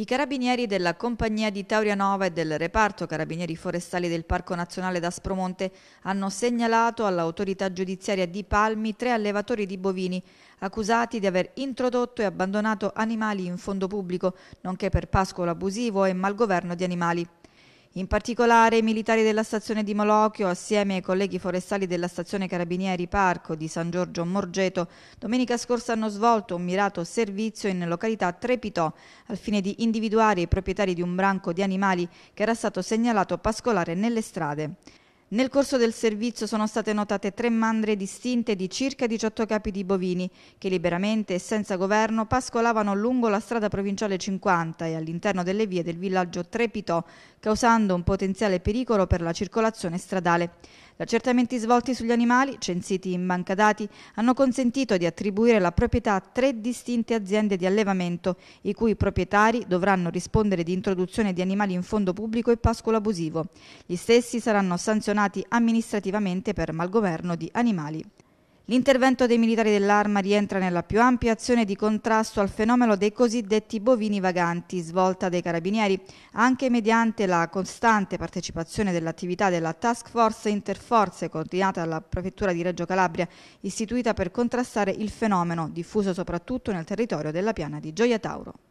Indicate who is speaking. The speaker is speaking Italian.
Speaker 1: I carabinieri della compagnia di Taurianova e del reparto carabinieri forestali del Parco Nazionale d'Aspromonte hanno segnalato all'autorità giudiziaria di Palmi tre allevatori di bovini accusati di aver introdotto e abbandonato animali in fondo pubblico, nonché per pascolo abusivo e malgoverno di animali. In particolare i militari della stazione di Molochio, assieme ai colleghi forestali della stazione Carabinieri Parco di San Giorgio Morgeto, domenica scorsa hanno svolto un mirato servizio in località Trepitò al fine di individuare i proprietari di un branco di animali che era stato segnalato pascolare nelle strade. Nel corso del servizio sono state notate tre mandre distinte di circa 18 capi di bovini che liberamente e senza governo pascolavano lungo la strada provinciale 50 e all'interno delle vie del villaggio Trepitò, causando un potenziale pericolo per la circolazione stradale. Gli accertamenti svolti sugli animali, censiti in banca dati, hanno consentito di attribuire la proprietà a tre distinte aziende di allevamento, i cui proprietari dovranno rispondere di introduzione di animali in fondo pubblico e pascolo abusivo. Gli stessi saranno sanzionati amministrativamente per malgoverno di animali L'intervento dei militari dell'arma rientra nella più ampia azione di contrasto al fenomeno dei cosiddetti bovini vaganti, svolta dai carabinieri, anche mediante la costante partecipazione dell'attività della Task Force Interforze, coordinata dalla Prefettura di Reggio Calabria, istituita per contrastare il fenomeno, diffuso soprattutto nel territorio della piana di Gioia Tauro.